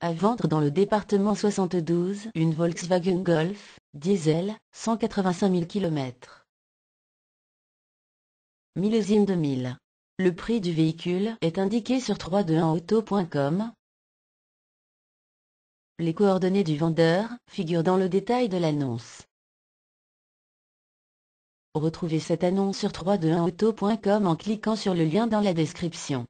À vendre dans le département 72 une Volkswagen Golf, diesel, 185 000 km. Millésime 2000. Le prix du véhicule est indiqué sur 321auto.com. Les coordonnées du vendeur figurent dans le détail de l'annonce. Retrouvez cette annonce sur 321auto.com en cliquant sur le lien dans la description.